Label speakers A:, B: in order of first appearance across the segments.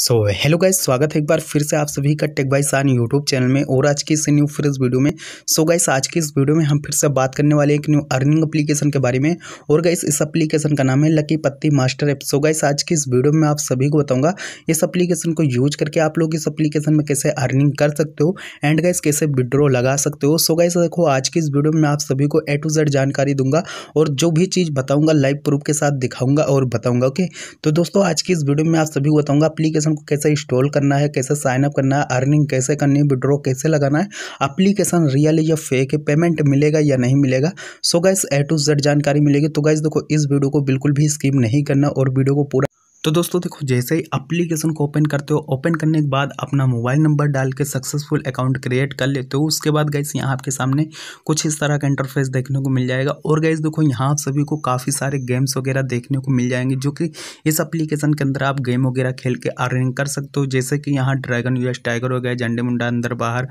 A: so hello guys स्वागत है एक बार फिर से आप सभी का टेक बाई सान यूट्यूब चैनल में और आज की इस न्यू फिर इस वीडियो में सो so गाइस आज की इस वीडियो में हम फिर से बात करने वाले एक न्यू अर्निंग एप्लीकेशन के बारे में और गाइस इस एप्लीकेशन का नाम है लकी पत्ती मास्टर ऐप सो गाइस आज की इस वीडियो में आप सभी को बताऊंगा इस अप्लीकेशन को यूज करके आप लोग इस अप्लीकेशन में कैसे अर्निंग कर सकते हो एंड गाइस कैसे विड्रॉ लगा सकते हो सो गाइस देखो आज की इस वीडियो में आप सभी को ए टू जेड जानकारी दूंगा और जो भी चीज़ बताऊँगा लाइव प्रूफ के साथ दिखाऊँगा और बताऊँगा ओके तो दोस्तों आज की इस वीडियो में आप सभी को बताऊँगा अपलीकेशन एप्लीकेशन को कैसे इंस्टॉल करना है कैसे साइनअप करना है अर्निंग कैसे करनी है विड्रॉ कैसे लगाना है अप्लीकेशन रियल या फेक है पेमेंट मिलेगा या नहीं मिलेगा so guys A to Z जानकारी मिलेगी तो गैस देखो इस वीडियो को बिल्कुल भी स्किप नहीं करना और वीडियो को पूरा तो दोस्तों देखो जैसे ही अप्लीकेशन को ओपन करते हो ओपन करने के बाद अपना मोबाइल नंबर डाल के सक्सेसफुल अकाउंट क्रिएट कर लेते हो उसके बाद गैस यहाँ आपके सामने कुछ इस तरह का इंटरफेस देखने को मिल जाएगा और गैस देखो यहाँ आप सभी को काफ़ी सारे गेम्स वगैरह देखने को मिल जाएंगे जो कि इस अप्लीकेशन के अंदर आप गेम वगैरह खेल के अर्निंग कर सकते हो जैसे कि यहाँ ड्रैगन यूएस टाइगर हो गया झंडे मुंडा अंदर बाहर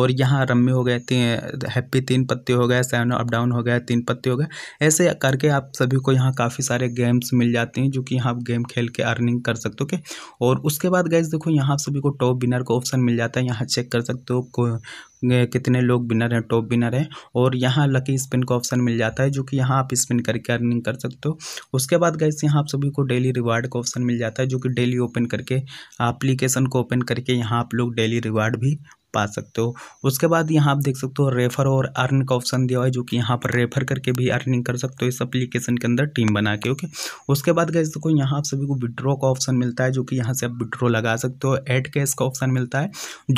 A: और यहाँ रम्मी हो गए हैप्पी तीन पत्ते हो गए सेवन अप डाउन हो गया तीन पत्ते हो गए ऐसे करके आप सभी को यहाँ काफ़ी सारे गेम्स मिल जाते हैं जो कि यहाँ आप गेम खेल के करके अर्निंग कर सकते हो ओके और उसके बाद गैस देखो यहाँ आप सभी को टॉप विनर का ऑप्शन मिल जाता है यहाँ चेक कर सकते हो कितने लोग विनर हैं टॉप विनर हैं और यहाँ लकी स्पिन का ऑप्शन मिल जाता है जो कि यहाँ आप स्पिन करके अर्निंग कर सकते हो उसके बाद गाइस यहाँ आप सभी को डेली रिवार्ड का ऑप्शन मिल जाता है जो कि डेली ओपन करके एप्लीकेशन को ओपन करके यहाँ आप लोग डेली रिवार्ड भी पा सकते हो उसके बाद यहाँ आप देख सकते हो रेफर और अर्न का ऑप्शन दिया हुआ है जो कि यहाँ पर रेफर करके भी अर्निंग कर सकते हो इस एप्लीकेशन के अंदर टीम बना के ओके उसके बाद गए देखो यहाँ आप सभी को विड्रॉ का ऑप्शन मिलता है जो कि यहाँ से आप विड्रॉ लगा सकते हो एड कैश का ऑप्शन मिलता है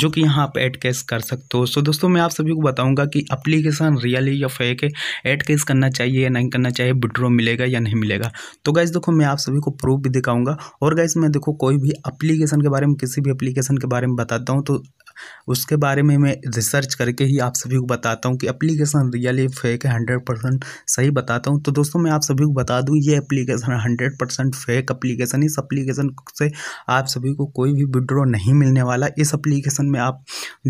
A: जो कि यहाँ आप एड कैश कर सकते हो सो दोस्तों मैं आप सभी को बताऊँगा कि अप्लीकेशन रियल है या फेक है एड कैश करना चाहिए या नहीं करना चाहिए विड्रॉ मिलेगा या नहीं मिलेगा तो गैस देखो मैं आप सभी को प्रूफ भी दिखाऊंगा और गैस मैं देखो कोई भी अप्लीकेशन के बारे में किसी भी अप्लीकेशन के बारे में बताता हूँ तो उसके बारे में मैं रिसर्च करके ही आप सभी को बताता हूँ कि एप्लीकेशन रियल फेक है हंड्रेड परसेंट सही बताता हूँ तो दोस्तों मैं आप सभी को बता दूँ ये application hundred percent fake application इस एप्लीकेशन से आप सभी को कोई भी विड्रॉ नहीं मिलने वाला इस एप्लीकेशन में आप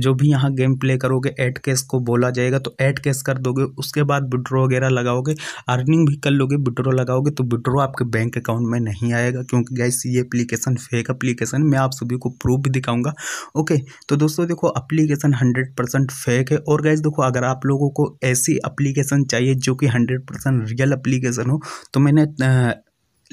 A: जो भी यहाँ गेम प्ले करोगे एड कैश को बोला जाएगा तो एड केस कर दोगे उसके बाद विड्रॉ वगैरह लगाओगे अर्निंग भी कर लोगे विड्रॉ लगाओगे तो विड्रॉ आपके बैंक अकाउंट में नहीं आएगा क्योंकि गैस ये एप्लीकेशन फेक अप्लीकेशन मैं आप सभी को प्रूफ भी दिखाऊंगा ओके तो दोस्तों दोस्तों देखो अप्लीकेशन हंड्रेड परसेंट फेक है और गैस देखो अगर आप लोगों को ऐसी अप्लीकेशन चाहिए जो कि हंड्रेड परसेंट रियल अप्लीकेशन हो तो मैंने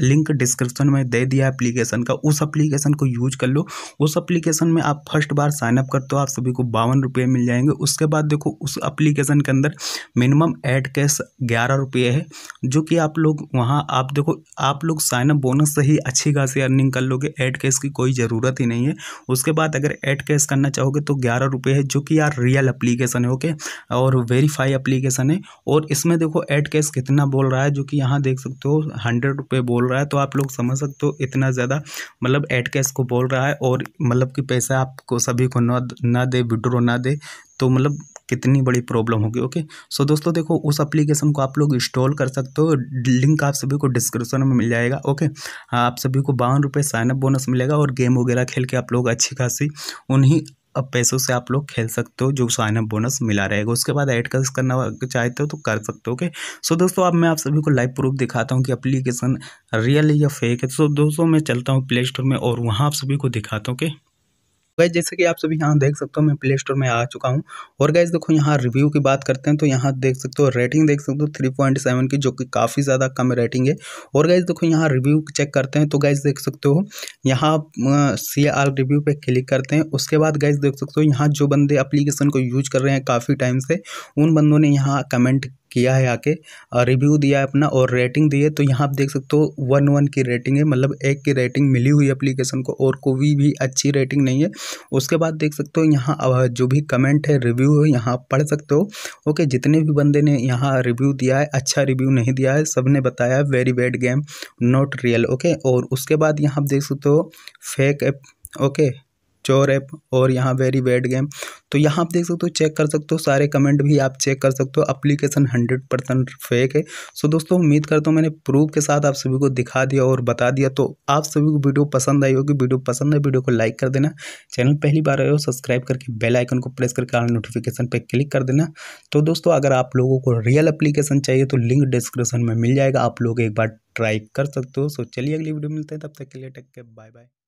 A: लिंक डिस्क्रिप्शन में दे दिया एप्लीकेशन का उस एप्लीकेशन को यूज कर लो उस एप्लीकेशन में आप फर्स्ट बार साइनअप कर तो आप सभी को बावन रुपये मिल जाएंगे उसके बाद देखो उस एप्लीकेशन के अंदर मिनिमम एड कैश ग्यारह रुपये है जो कि आप लोग वहाँ आप देखो आप लोग साइनअप बोनस से ही अच्छी खासी अर्निंग कर लोगे एड कैश की कोई ज़रूरत ही नहीं है उसके बाद अगर एड कैश करना चाहोगे तो ग्यारह रुपये है जो कि यार रियल अप्लीकेशन है ओके और वेरीफाई अप्लीकेशन है और इसमें देखो एड कैश कितना बोल रहा है जो कि यहाँ देख सकते हो हंड्रेड रुपये बोल रहा है तो आप लोग समझ सकते हो इतना ज़्यादा मतलब एड कैश को बोल रहा है और मतलब कि पैसा आपको सभी को ना ना दे विड्रो ना दे तो मतलब कितनी बड़ी प्रॉब्लम होगी ओके सो दोस्तों देखो उस एप्लीकेशन को आप लोग इंस्टॉल कर सकते हो लिंक आप सभी को डिस्क्रिप्शन में मिल जाएगा ओके हाँ, आप सभी को बावन रुपये साइनअप बोनस मिलेगा और गेम वगैरह खेल के आप लोग अच्छी खासी उन्हीं अब पैसों से आप लोग खेल सकते हो जो साइन अप बोनस मिला रहेगा उसके बाद ऐड कर करना चाहते हो तो कर सकते हो ओके सो दोस्तों अब मैं आप सभी को लाइव प्रूफ दिखाता हूँ कि अप्लीकेशन रियल है या फेक है सो दोस्तों मैं चलता हूँ प्ले स्टोर में और वहाँ आप सभी को दिखाता हूँ कि गैस जैसे कि आप सभी यहाँ देख सकते हो मैं प्ले स्टोर में आ चुका हूँ और गैस देखो यहाँ रिव्यू की बात करते हैं तो यहाँ देख सकते हो रेटिंग देख सकते हो थ्री पॉइंट सेवन की जो कि काफ़ी ज़्यादा कम रेटिंग है और गैस देखो यहाँ रिव्यू चेक करते हैं तो गैस देख सकते हो यहाँ सी आर रिव्यू पर क्लिक करते हैं उसके बाद गैस देख सकते हो यहाँ जो बंदे अप्लीकेशन को यूज कर रहे हैं काफ़ी टाइम से उन बंदों ने यहाँ कमेंट किया है आके रिव्यू दिया है अपना और रेटिंग दी है तो यहाँ आप देख सकते हो वन वन की रेटिंग है मतलब एक की रेटिंग मिली हुई एप्लीकेशन को और कोई भी अच्छी रेटिंग नहीं है उसके बाद देख सकते हो यहाँ जो भी कमेंट है रिव्यू है यहाँ पढ़ सकते हो ओके जितने भी बंदे ने यहाँ रिव्यू दिया है अच्छा रिव्यू नहीं दिया है सब ने बताया very bad game not real okay और उसके बाद यहाँ आप देख सकते हो फेक एप ओके चोर ऐप और यहाँ वेरी बैड गेम तो यहाँ आप देख सकते हो चेक कर सकते हो सारे कमेंट भी आप चेक कर सकते हो अप्लीकेशन हंड्रेड परसेंट फेक है सो दोस्तों उम्मीद करता हूँ मैंने प्रूफ के साथ आप सभी को दिखा दिया और बता दिया तो आप सभी को वीडियो पसंद आई होगी वीडियो पसंद है वीडियो को लाइक कर देना चैनल पहली बार आए हो सब्सक्राइब करके बेल आइकन को प्रेस करके नोटिफिकेशन पर क्लिक कर देना तो दोस्तों अगर आप लोगों को रियल अप्लीकेशन चाहिए तो लिंक डिस्क्रिप्शन में मिल जाएगा आप लोग एक बार ट्राई कर सकते हो सो चलिए अगली वीडियो मिलते हैं तब तक के लिए टेक के बाय बाय